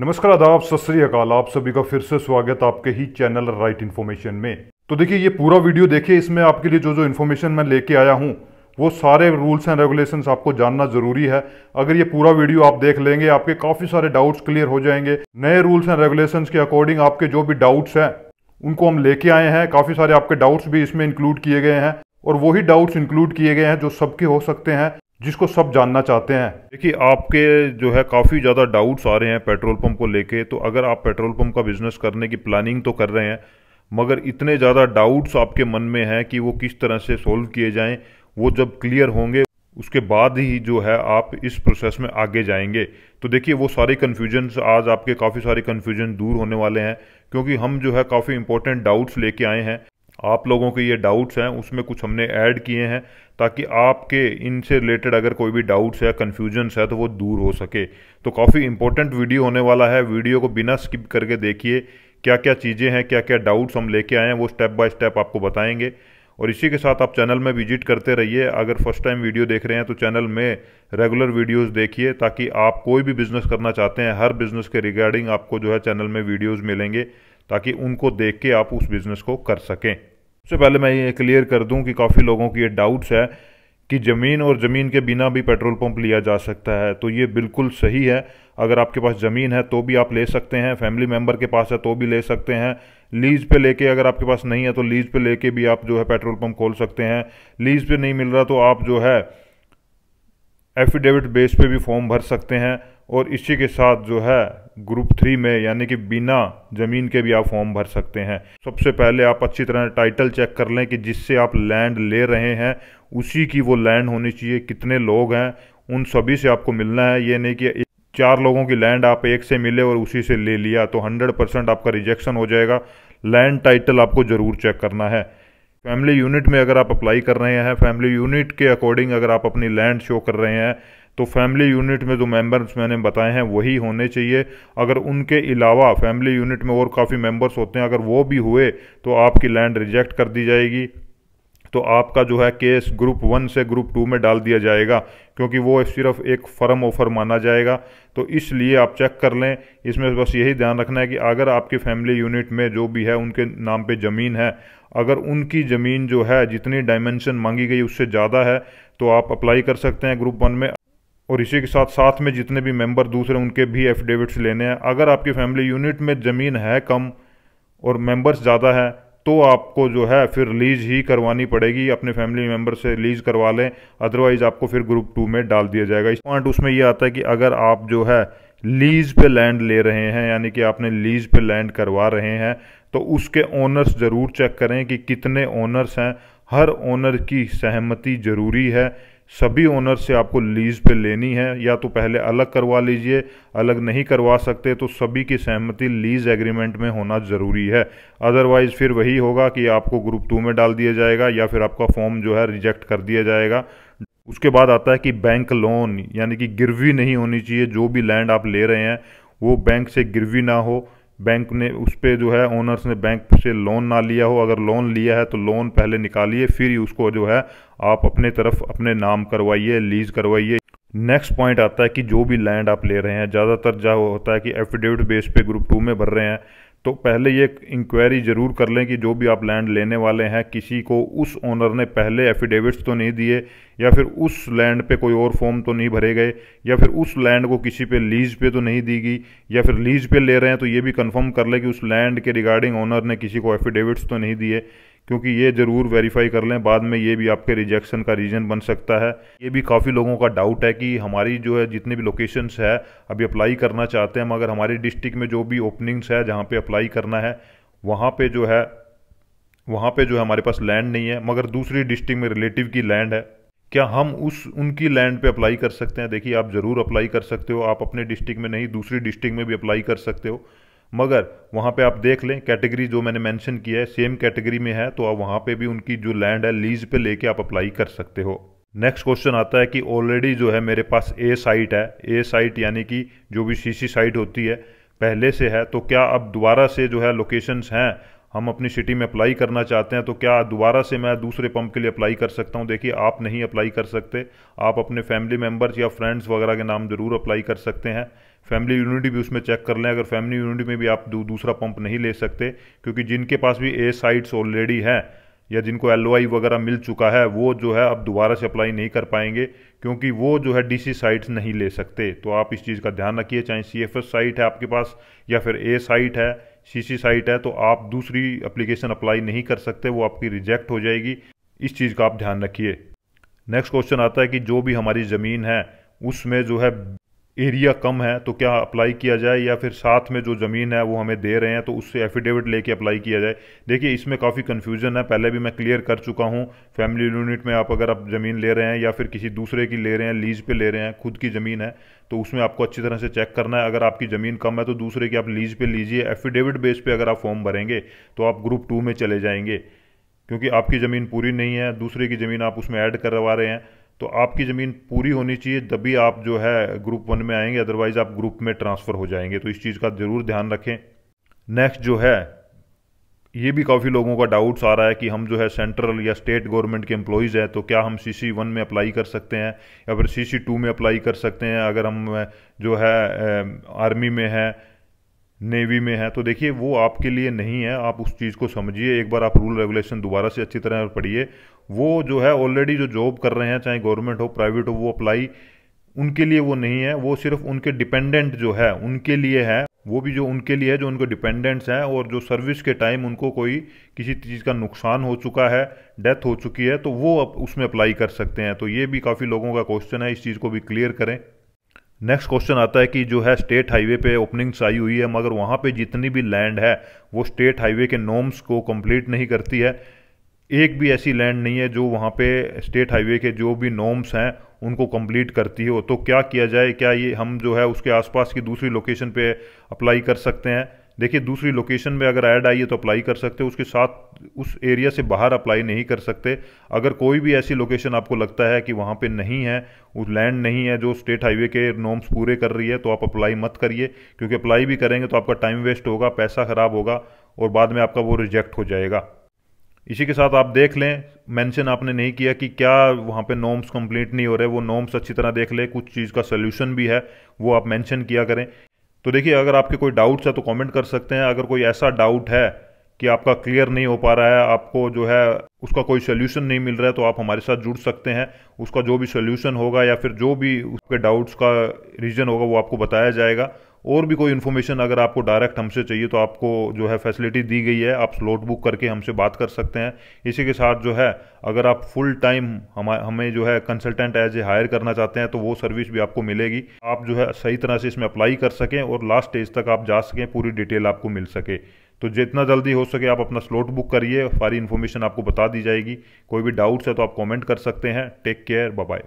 नमस्कार आदाब सत श्रीकाल आप सभी का फिर से स्वागत आपके ही चैनल राइट इन्फॉर्मेशन में तो देखिए ये पूरा वीडियो देखिए इसमें आपके लिए जो जो इन्फॉर्मेशन मैं लेके आया हूँ वो सारे रूल्स एंड रेगुलेशंस आपको जानना जरूरी है अगर ये पूरा वीडियो आप देख लेंगे आपके काफ़ी सारे डाउट्स क्लियर हो जाएंगे नए रूल्स एंड रेगुलेशंस के अकॉर्डिंग आपके जो भी डाउट्स हैं उनको हम लेके आए हैं काफ़ी सारे आपके डाउट्स भी इसमें इंक्लूड किए गए हैं और वही डाउट्स इंक्लूड किए गए हैं जो सबके हो सकते हैं जिसको सब जानना चाहते हैं देखिए आपके जो है काफ़ी ज़्यादा डाउट्स आ रहे हैं पेट्रोल पंप को लेके तो अगर आप पेट्रोल पंप का बिज़नेस करने की प्लानिंग तो कर रहे हैं मगर इतने ज़्यादा डाउट्स आपके मन में हैं कि वो किस तरह से सोल्व किए जाएं वो जब क्लियर होंगे उसके बाद ही जो है आप इस प्रोसेस में आगे जाएंगे तो देखिए वो सारे कन्फ्यूजन्स आज आपके काफ़ी सारे कन्फ्यूजन दूर होने वाले हैं क्योंकि हम जो है काफ़ी इंपॉर्टेंट डाउट्स लेके आए हैं आप लोगों के ये डाउट्स हैं उसमें कुछ हमने ऐड किए हैं ताकि आपके इनसे रिलेटेड अगर कोई भी डाउट्स है कन्फ्यूजन्स है तो वो दूर हो सके तो काफ़ी इंपॉर्टेंट वीडियो होने वाला है वीडियो को बिना स्किप करके देखिए क्या क्या चीज़ें हैं क्या क्या डाउट्स हम लेके आए हैं वो स्टेप बाय स्टेप आपको बताएंगे और इसी के साथ आप चैनल में विजिट करते रहिए अगर फर्स्ट टाइम वीडियो देख रहे हैं तो चैनल में रेगुलर वीडियोस देखिए ताकि आप कोई भी बिज़नेस करना चाहते हैं हर बिज़नेस के रिगार्डिंग आपको जो है चैनल में वीडियोस मिलेंगे ताकि उनको देख के आप उस बिज़नेस को कर सकें सबसे पहले मैं ये क्लियर कर दूं कि काफ़ी लोगों की ये डाउट्स है कि ज़मीन और ज़मीन के बिना भी पेट्रोल पंप लिया जा सकता है तो ये बिल्कुल सही है अगर आपके पास ज़मीन है तो भी आप ले सकते हैं फैमिली मेम्बर के पास है तो भी ले सकते हैं लीज़ पे लेके अगर आपके पास नहीं है तो लीज़ पे लेके भी आप जो है पेट्रोल पंप खोल सकते हैं लीज़ पे नहीं मिल रहा तो आप जो है एफिडेविट बेस पे भी फॉर्म भर सकते हैं और इसी के साथ जो है ग्रुप थ्री में यानी कि बिना ज़मीन के भी आप फॉर्म भर सकते हैं सबसे पहले आप अच्छी तरह टाइटल चेक कर लें कि जिससे आप लैंड ले रहे हैं उसी की वो लैंड होनी चाहिए कितने लोग हैं उन सभी से आपको मिलना है ये नहीं कि चार लोगों की लैंड आप एक से मिले और उसी से ले लिया तो हंड्रेड परसेंट आपका रिजेक्शन हो जाएगा लैंड टाइटल आपको ज़रूर चेक करना है फैमिली यूनिट में अगर आप अप्लाई कर रहे हैं फैमिली यूनिट के अकॉर्डिंग अगर आप अपनी लैंड शो कर रहे हैं तो फैमिली यूनिट में जो मेंबर्स मैंने बताए हैं वही होने चाहिए अगर उनके अलावा फैमिली यूनिट में और काफ़ी मेंबर्स होते हैं अगर वो भी हुए तो आपकी लैंड रिजेक्ट कर दी जाएगी तो आपका जो है केस ग्रुप वन से ग्रुप टू में डाल दिया जाएगा क्योंकि वो सिर्फ एक फर्म ऑफर माना जाएगा तो इसलिए आप चेक कर लें इसमें बस यही ध्यान रखना है कि अगर आपकी फैमिली यूनिट में जो भी है उनके नाम पे ज़मीन है अगर उनकी ज़मीन जो है जितनी डायमेंशन मांगी गई उससे ज़्यादा है तो आप अप्लाई कर सकते हैं ग्रुप वन में और इसी के साथ साथ में जितने भी मेंबर दूसरे उनके भी एफिडेविट्स लेने हैं अगर आपकी फैमिली यूनिट में ज़मीन है कम और मेंबर्स ज़्यादा है तो आपको जो है फिर लीज ही करवानी पड़ेगी अपने फैमिली मेम्बर से लीज करवा लें अदरवाइज़ आपको फिर ग्रुप टू में डाल दिया जाएगा इस पॉइंट उसमें यह आता है कि अगर आप जो है लीज पे लैंड ले रहे हैं यानी कि आपने लीज पे लैंड करवा रहे हैं तो उसके ओनर्स ज़रूर चेक करें कि कितने ओनर्स हैं हर ओनर की सहमति ज़रूरी है सभी ओनर से आपको लीज़ पे लेनी है या तो पहले अलग करवा लीजिए अलग नहीं करवा सकते तो सभी की सहमति लीज़ एग्रीमेंट में होना ज़रूरी है अदरवाइज़ फिर वही होगा कि आपको ग्रुप टू में डाल दिया जाएगा या फिर आपका फॉर्म जो है रिजेक्ट कर दिया जाएगा उसके बाद आता है कि बैंक लोन यानी कि गिरवी नहीं होनी चाहिए जो भी लैंड आप ले रहे हैं वो बैंक से गिरवी ना हो बैंक ने उस पर जो है ओनर्स ने बैंक से लोन ना लिया हो अगर लोन लिया है तो लोन पहले निकालिए फिर ही उसको जो है आप अपने तरफ अपने नाम करवाइए लीज करवाइए नेक्स्ट पॉइंट आता है कि जो भी लैंड आप ले रहे हैं ज़्यादातर जो होता है कि एफिडेविट बेस पे ग्रुप टू में भर रहे हैं तो पहले ये इंक्वायरी ज़रूर कर लें कि जो भी आप लैंड लेने वाले हैं किसी को उस ओनर ने पहले एफिडेविट्स तो नहीं दिए या फिर उस लैंड पे कोई और फॉर्म तो नहीं भरे गए या फिर उस लैंड को किसी पे लीज पे तो नहीं दी गई या फिर लीज पे ले रहे हैं तो ये भी कंफर्म कर लें कि उस लैंड के रिगार्डिंग ओनर ने किसी को एफिडेविट्स तो नहीं दिए क्योंकि ये ज़रूर वेरीफाई कर लें बाद में ये भी आपके रिजेक्शन का रीज़न बन सकता है ये भी काफ़ी लोगों का डाउट है कि हमारी जो है जितने भी लोकेशंस है अभी अप्लाई करना चाहते हैं मगर हमारे डिस्ट्रिक्ट में जो भी ओपनिंग्स है जहाँ पे अप्लाई करना है वहाँ पे जो है वहाँ पे जो है हमारे पास लैंड नहीं है मगर दूसरी डिस्ट्रिक्ट में रिलेटिव की लैंड है क्या हम उस उनकी लैंड पे अप्लाई कर सकते हैं देखिए आप ज़रूर अप्लाई कर सकते हो आप अपने डिस्ट्रिक्ट में नहीं दूसरी डिस्ट्रिक्ट में भी अप्लाई कर सकते हो मगर वहाँ पे आप देख लें कैटेगरी जो मैंने मेंशन किया है सेम कैटेगरी में है तो आप वहाँ पे भी उनकी जो लैंड है लीज पे लेके आप अप्लाई कर सकते हो नेक्स्ट क्वेश्चन आता है कि ऑलरेडी जो है मेरे पास ए साइट है ए साइट यानी कि जो भी सीसी साइट होती है पहले से है तो क्या अब दोबारा से जो है लोकेशंस हैं हम अपनी सिटी में अप्लाई करना चाहते हैं तो क्या दोबारा से मैं दूसरे पंप के लिए अप्लाई कर सकता हूं देखिए आप नहीं अप्लाई कर सकते आप अपने फैमिली मेम्बर्स या फ्रेंड्स वगैरह के नाम ज़रूर अप्लाई कर सकते हैं फैमिली यूनिट भी उसमें चेक कर लें अगर फैमिली यूनिट में भी आप दू, दूसरा पंप नहीं ले सकते क्योंकि जिनके पास भी ए साइट्स ऑलरेडी हैं या जिनको एल वगैरह मिल चुका है वो जो है अब दोबारा से अप्लाई नहीं कर पाएंगे क्योंकि वो जो है डी साइट्स नहीं ले सकते तो आप इस चीज़ का ध्यान रखिए चाहे सी एफ एस साइट है आपके पास या फिर ए साइट है सी सी साइट है तो आप दूसरी अप्लीकेशन अप्लाई नहीं कर सकते वो आपकी रिजेक्ट हो जाएगी इस चीज़ का आप ध्यान रखिए नेक्स्ट क्वेश्चन आता है कि जो भी हमारी ज़मीन है उसमें जो है एरिया कम है तो क्या अप्लाई किया जाए या फिर साथ में जो ज़मीन है वो हमें दे रहे हैं तो उससे एफिडेविट लेके अप्लाई किया जाए देखिए इसमें काफ़ी कन्फ्यूजन है पहले भी मैं क्लियर कर चुका हूँ फैमिली यूनिट में आप अगर आप ज़मीन ले रहे हैं या फिर किसी दूसरे की ले रहे हैं लीज पे ले रहे हैं खुद की ज़मीन है तो उसमें आपको अच्छी तरह से चेक करना है अगर आपकी ज़मीन कम है तो दूसरे की आप लीज पर लीजिए एफिडेविट बेस पर अगर आप फॉर्म भरेंगे तो आप ग्रुप टू में चले जाएँगे क्योंकि आपकी ज़मीन पूरी नहीं है दूसरे की ज़मीन आप उसमें ऐड करवा रहे हैं तो आपकी ज़मीन पूरी होनी चाहिए तभी आप जो है ग्रुप वन में आएंगे अदरवाइज़ आप ग्रुप में ट्रांसफ़र हो जाएंगे तो इस चीज़ का ज़रूर ध्यान रखें नेक्स्ट जो है ये भी काफ़ी लोगों का डाउट्स आ रहा है कि हम जो है सेंट्रल या स्टेट गवर्नमेंट के एम्प्लॉयज़ हैं तो क्या हम सी सी वन में अप्लाई कर सकते हैं या फिर सी सी टू में अप्लाई कर सकते हैं अगर हम जो है आर्मी में हैं नेवी में है तो देखिए वो आपके लिए नहीं है आप उस चीज़ को समझिए एक बार आप रूल रेगुलेशन दोबारा से अच्छी तरह पढ़िए वो जो है ऑलरेडी जो जॉब कर रहे हैं चाहे गवर्नमेंट हो प्राइवेट हो वो अप्लाई उनके लिए वो नहीं है वो सिर्फ उनके डिपेंडेंट जो है उनके लिए है वो भी जो उनके लिए है जो उनके डिपेंडेंट्स हैं और जो सर्विस के टाइम उनको कोई किसी चीज़ का नुकसान हो चुका है डेथ हो चुकी है तो वो उसमें अप्लाई कर सकते हैं तो ये भी काफ़ी लोगों का क्वेश्चन है इस चीज़ को भी क्लियर करें नेक्स्ट क्वेश्चन आता है कि जो है स्टेट हाईवे पे ओपनिंग्स आई हुई है मगर वहाँ पे जितनी भी लैंड है वो स्टेट हाईवे के नॉर्म्स को कंप्लीट नहीं करती है एक भी ऐसी लैंड नहीं है जो वहाँ पे स्टेट हाईवे के जो भी नॉर्म्स हैं उनको कंप्लीट करती हो तो क्या किया जाए क्या ये हम जो है उसके आसपास की दूसरी लोकेशन पे अप्लाई कर सकते हैं देखिए दूसरी लोकेशन में अगर ऐड आई है तो अप्लाई कर सकते हो उसके साथ उस एरिया से बाहर अप्लाई नहीं कर सकते अगर कोई भी ऐसी लोकेशन आपको लगता है कि वहाँ पे नहीं है उस लैंड नहीं है जो स्टेट हाईवे के नॉर्म्स पूरे कर रही है तो आप अप्लाई मत करिए क्योंकि अप्लाई भी करेंगे तो आपका टाइम वेस्ट होगा पैसा ख़राब होगा और बाद में आपका वो रिजेक्ट हो जाएगा इसी के साथ आप देख लें मेंशन आपने नहीं किया कि क्या वहाँ पे नॉर्म्स कंप्लीट नहीं हो रहे वो नॉर्म्स अच्छी तरह देख लें कुछ चीज़ का सोल्यूशन भी है वो आप मेंशन किया करें तो देखिए अगर आपके कोई डाउट्स है तो कमेंट कर सकते हैं अगर कोई ऐसा डाउट है कि आपका क्लियर नहीं हो पा रहा है आपको जो है उसका कोई सोल्यूशन नहीं मिल रहा है तो आप हमारे साथ जुड़ सकते हैं उसका जो भी सोल्यूशन होगा या फिर जो भी उसके डाउट्स का रीज़न होगा वो आपको बताया जाएगा और भी कोई इन्फॉर्मेशन अगर आपको डायरेक्ट हमसे चाहिए तो आपको जो है फैसिलिटी दी गई है आप स्लॉट बुक करके हमसे बात कर सकते हैं इसी के साथ जो है अगर आप फुल टाइम हम हमें जो है कंसल्टेंट एज ए हायर करना चाहते हैं तो वो सर्विस भी आपको मिलेगी आप जो है सही तरह से इसमें अप्लाई कर सकें और लास्ट स्टेज तक आप जा सकें पूरी डिटेल आपको मिल सके तो जितना जल्दी हो सके आप अपना स्लॉट बुक करिए सारी इन्फॉर्मेशन आपको बता दी जाएगी कोई भी डाउट्स है तो आप कॉमेंट कर सकते हैं टेक केयर बाय